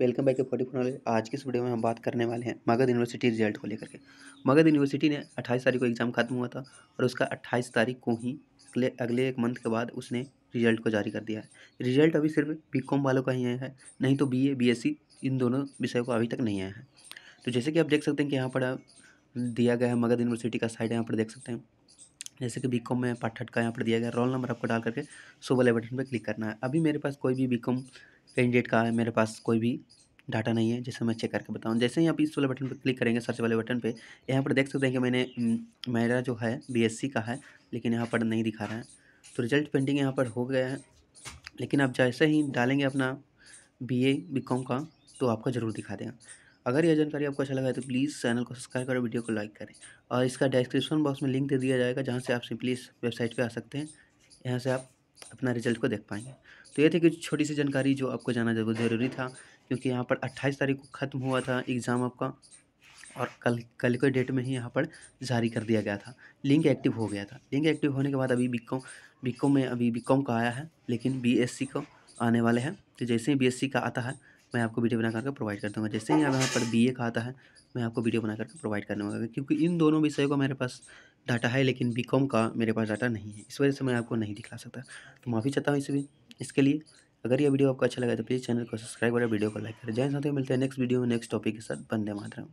welcome back to forty four knowledge आज की इस वीडियो में हम बात करने वाले हैं मगध यूनिवर्सिटी रिजल्ट को लेकर के मगध यूनिवर्सिटी ने 28 तारीख को एग्ज़ाम खत्म हुआ था और उसका 28 तारीख को ही अगले अगले एक मंथ के बाद उसने रिजल्ट को जारी कर दिया है रिजल्ट अभी सिर्फ बी वालों का ही आया है नहीं तो B A B S C इन दोनों विषयों को अभी तक नहीं आया है तो जैसे कि आप देख सकते हैं कि यहाँ पर दिया गया है मगध यूनिवर्सिटी का साइड यहाँ पर देख सकते हैं जैसे कि बी कॉम में पाठक का यहाँ पर दिया गया रोल नंबर आपको डाल करके सो वाले बटन पर क्लिक करना है अभी मेरे पास कोई भी बी कैंडिडेट का है मेरे पास कोई भी डाटा नहीं है जैसे मैं चेक करके बताऊँ जैसे ही आप इस वाले बटन पर क्लिक करेंगे सर्च वाले बटन पर यहाँ पर देख सकते हैं कि मैंने हम्म, मेरा जो है बी का है लेकिन यहाँ पर नहीं दिखा रहा है तो रिजल्ट पेंडिंग यहाँ पर हो गया है लेकिन आप जैसे ही डालेंगे अपना बी ए बी कॉम का तो आपको जरूर दिखा देगा अगर यह जानकारी आपको अच्छा लगा तो प्लीज़ चैनल को सब्सक्राइब करें वीडियो को लाइक करें और इसका डिस्क्रिप्शन बॉक्स में लिंक दे दिया जाएगा जहाँ से आप सिंपली इस वेबसाइट पर आ सकते हैं यहाँ से आप अपना रिजल्ट को देख पाएंगे तो ये थी कि छोटी सी जानकारी जो आपको जाना जरूर ज़रूरी था क्योंकि यहाँ पर अट्ठाईस तारीख को ख़त्म हुआ था एग्ज़ाम आपका और कल कल के डेट में ही यहाँ पर जारी कर दिया गया था लिंक एक्टिव हो गया था लिंक एक्टिव होने के बाद अभी बीकॉम बीकॉम में अभी बीकॉम का आया है लेकिन बीएससी का आने वाले हैं तो जैसे ही बीएससी का आता है मैं आपको वीडियो बना करके प्रोवाइड कर दूँगा जैसे ही आप यहाँ पर बी ए आता है मैं आपको वीडियो बना करके प्रोवाइड कर दूँगा क्योंकि इन दोनों विषयों का मेरे पास डाटा है लेकिन बी का मेरे पास डाटा नहीं है इस वजह से मैं आपको नहीं दिखा सकता तो माफ़ी चाहता हूँ इस भी इसके लिए अगर ये वीडियो आपको अच्छा लगा तो प्लीज़ चैनल को सब्सक्राइब करें वीडियो को लाइक करें जैसे साथियों मिलते हैं नेक्स्ट वीडियो में नेक्स्ट टॉपिक के साथ बंदे मात्र